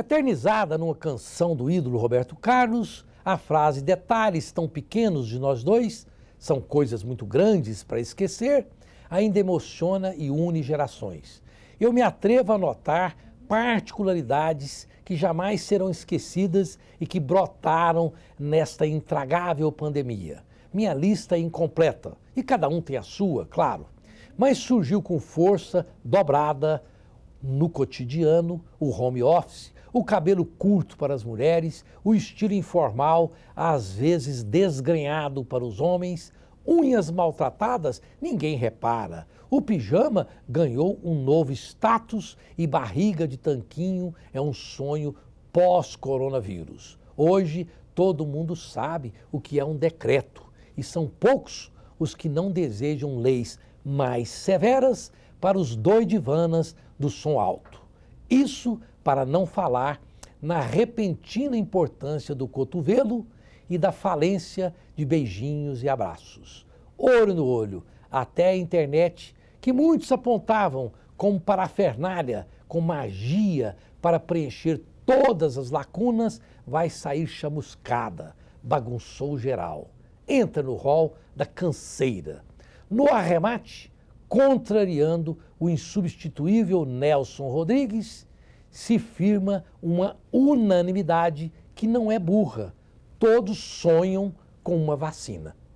Eternizada numa canção do ídolo Roberto Carlos, a frase detalhes tão pequenos de nós dois são coisas muito grandes para esquecer, ainda emociona e une gerações. Eu me atrevo a notar particularidades que jamais serão esquecidas e que brotaram nesta intragável pandemia. Minha lista é incompleta e cada um tem a sua, claro, mas surgiu com força dobrada no cotidiano, o home office, o cabelo curto para as mulheres, o estilo informal, às vezes desgrenhado para os homens, unhas maltratadas, ninguém repara. O pijama ganhou um novo status e barriga de tanquinho é um sonho pós-coronavírus. Hoje, todo mundo sabe o que é um decreto e são poucos os que não desejam leis mais severas para os doidivanas do som alto. Isso para não falar na repentina importância do cotovelo e da falência de beijinhos e abraços. Olho no olho, até a internet, que muitos apontavam como parafernália, com magia para preencher todas as lacunas, vai sair chamuscada, bagunçou geral. Entra no rol da canseira no arremate, contrariando o insubstituível Nelson Rodrigues, se firma uma unanimidade que não é burra. Todos sonham com uma vacina.